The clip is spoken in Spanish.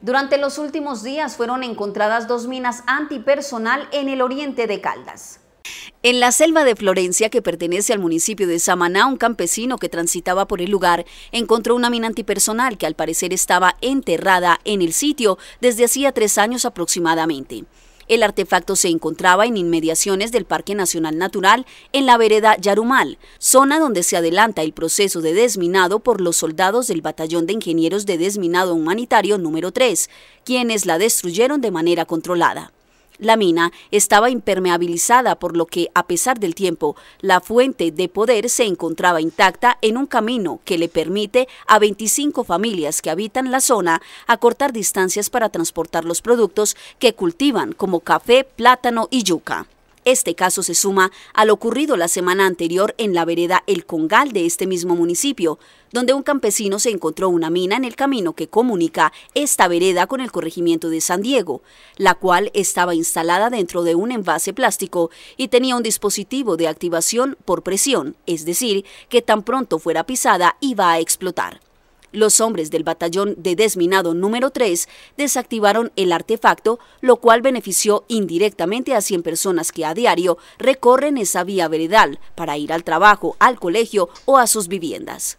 Durante los últimos días fueron encontradas dos minas antipersonal en el oriente de Caldas. En la selva de Florencia, que pertenece al municipio de Samaná, un campesino que transitaba por el lugar encontró una mina antipersonal que al parecer estaba enterrada en el sitio desde hacía tres años aproximadamente. El artefacto se encontraba en inmediaciones del Parque Nacional Natural en la vereda Yarumal, zona donde se adelanta el proceso de desminado por los soldados del Batallón de Ingenieros de Desminado Humanitario número 3, quienes la destruyeron de manera controlada. La mina estaba impermeabilizada por lo que, a pesar del tiempo, la fuente de poder se encontraba intacta en un camino que le permite a 25 familias que habitan la zona acortar distancias para transportar los productos que cultivan como café, plátano y yuca. Este caso se suma a lo ocurrido la semana anterior en la vereda El Congal de este mismo municipio, donde un campesino se encontró una mina en el camino que comunica esta vereda con el corregimiento de San Diego, la cual estaba instalada dentro de un envase plástico y tenía un dispositivo de activación por presión, es decir, que tan pronto fuera pisada iba a explotar. Los hombres del batallón de desminado número 3 desactivaron el artefacto, lo cual benefició indirectamente a 100 personas que a diario recorren esa vía veredal para ir al trabajo, al colegio o a sus viviendas.